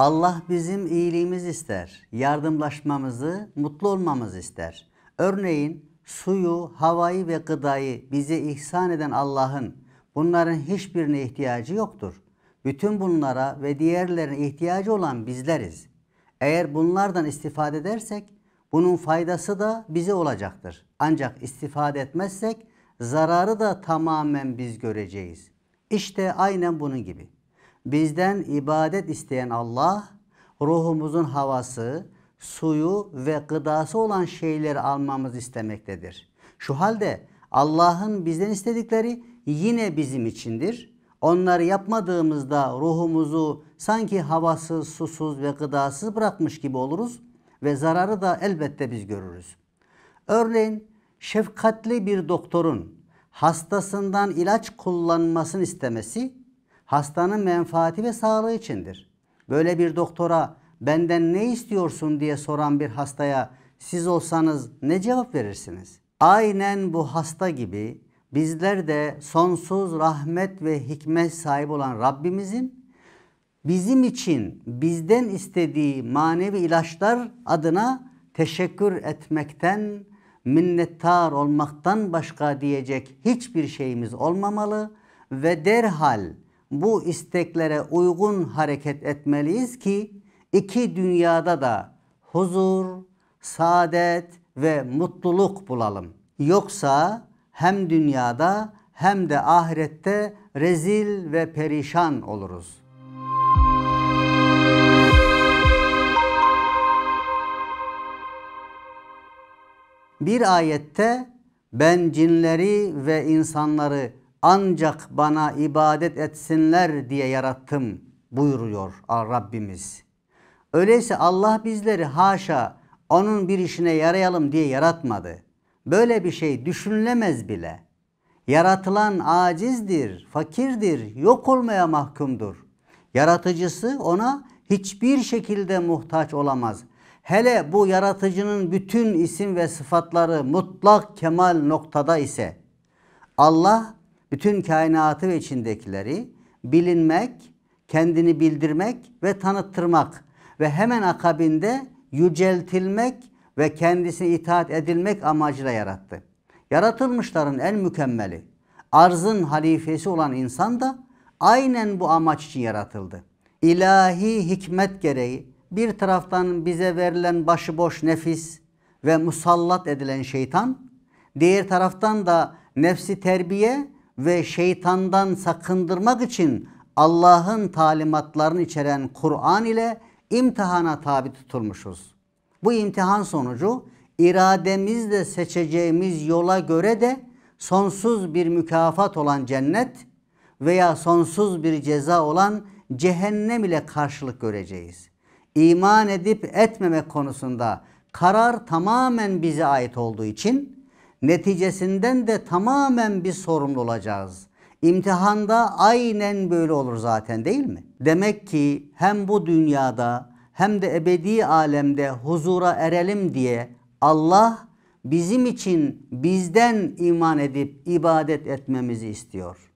Allah bizim iyiliğimiz ister, yardımlaşmamızı, mutlu olmamızı ister. Örneğin suyu, havayı ve gıdayı bize ihsan eden Allah'ın bunların hiçbirine ihtiyacı yoktur. Bütün bunlara ve diğerlerine ihtiyacı olan bizleriz. Eğer bunlardan istifade edersek bunun faydası da bize olacaktır. Ancak istifade etmezsek zararı da tamamen biz göreceğiz. İşte aynen bunun gibi. Bizden ibadet isteyen Allah ruhumuzun havası, suyu ve gıdası olan şeyleri almamızı istemektedir. Şu halde Allah'ın bizden istedikleri yine bizim içindir. Onları yapmadığımızda ruhumuzu sanki havasız, susuz ve gıdasız bırakmış gibi oluruz ve zararı da elbette biz görürüz. Örneğin şefkatli bir doktorun hastasından ilaç kullanmasını istemesi hastanın menfaati ve sağlığı içindir. Böyle bir doktora benden ne istiyorsun diye soran bir hastaya siz olsanız ne cevap verirsiniz? Aynen bu hasta gibi bizler de sonsuz rahmet ve hikmet sahibi olan Rabbimizin bizim için bizden istediği manevi ilaçlar adına teşekkür etmekten, minnettar olmaktan başka diyecek hiçbir şeyimiz olmamalı ve derhal bu isteklere uygun hareket etmeliyiz ki iki dünyada da huzur, saadet ve mutluluk bulalım. Yoksa hem dünyada hem de ahirette rezil ve perişan oluruz. Bir ayette ben cinleri ve insanları ancak bana ibadet etsinler diye yarattım buyuruyor Rabbimiz. Öyleyse Allah bizleri haşa onun bir işine yarayalım diye yaratmadı. Böyle bir şey düşünülemez bile. Yaratılan acizdir, fakirdir, yok olmaya mahkumdur. Yaratıcısı ona hiçbir şekilde muhtaç olamaz. Hele bu yaratıcının bütün isim ve sıfatları mutlak kemal noktada ise Allah bütün kainatı ve içindekileri bilinmek, kendini bildirmek ve tanıttırmak ve hemen akabinde yüceltilmek ve kendisine itaat edilmek amacıyla yarattı. Yaratılmışların en mükemmeli, arzın halifesi olan insan da aynen bu amaç için yaratıldı. İlahi hikmet gereği bir taraftan bize verilen başıboş nefis ve musallat edilen şeytan, diğer taraftan da nefsi terbiye ve şeytandan sakındırmak için Allah'ın talimatlarını içeren Kur'an ile imtihana tabi tutulmuşuz. Bu imtihan sonucu irademizle seçeceğimiz yola göre de sonsuz bir mükafat olan cennet veya sonsuz bir ceza olan cehennem ile karşılık göreceğiz. İman edip etmemek konusunda karar tamamen bize ait olduğu için neticesinden de tamamen biz sorumlu olacağız. İmtihanda aynen böyle olur zaten değil mi? Demek ki hem bu dünyada hem de ebedi alemde huzura erelim diye Allah bizim için bizden iman edip ibadet etmemizi istiyor.